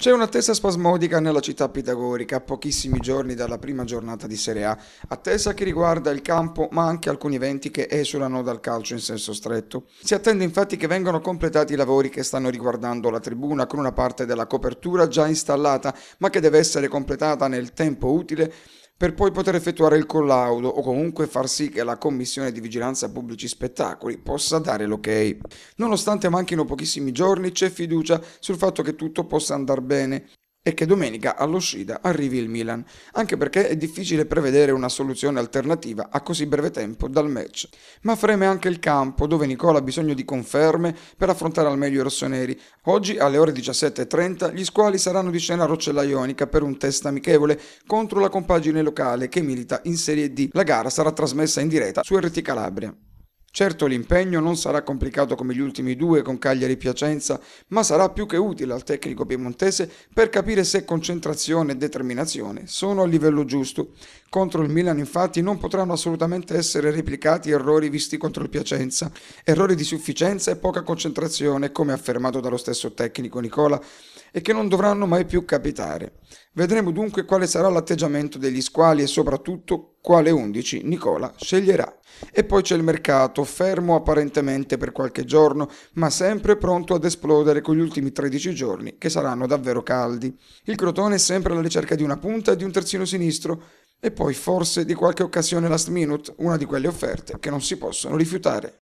C'è un'attesa spasmodica nella città pitagorica a pochissimi giorni dalla prima giornata di Serie A, attesa che riguarda il campo ma anche alcuni eventi che esulano dal calcio in senso stretto. Si attende infatti che vengano completati i lavori che stanno riguardando la tribuna con una parte della copertura già installata ma che deve essere completata nel tempo utile per poi poter effettuare il collaudo o comunque far sì che la Commissione di Vigilanza Pubblici Spettacoli possa dare l'ok. Nonostante manchino pochissimi giorni, c'è fiducia sul fatto che tutto possa andare bene e che domenica all'uscita arrivi il Milan, anche perché è difficile prevedere una soluzione alternativa a così breve tempo dal match. Ma freme anche il campo, dove Nicola ha bisogno di conferme per affrontare al meglio i rossoneri. Oggi alle ore 17.30 gli squali saranno di scena a Roccella Ionica per un test amichevole contro la compagine locale che milita in Serie D. La gara sarà trasmessa in diretta su RT Calabria. Certo l'impegno non sarà complicato come gli ultimi due con Cagliari-Piacenza, ma sarà più che utile al tecnico piemontese per capire se concentrazione e determinazione sono a livello giusto contro il Milan infatti non potranno assolutamente essere replicati errori visti contro il Piacenza, errori di sufficienza e poca concentrazione, come affermato dallo stesso tecnico Nicola, e che non dovranno mai più capitare. Vedremo dunque quale sarà l'atteggiamento degli squali e soprattutto quale 11 Nicola sceglierà. E poi c'è il mercato, fermo apparentemente per qualche giorno, ma sempre pronto ad esplodere con gli ultimi 13 giorni che saranno davvero caldi. Il Crotone è sempre alla ricerca di una punta e di un terzino sinistro, e poi forse di qualche occasione last minute, una di quelle offerte che non si possono rifiutare.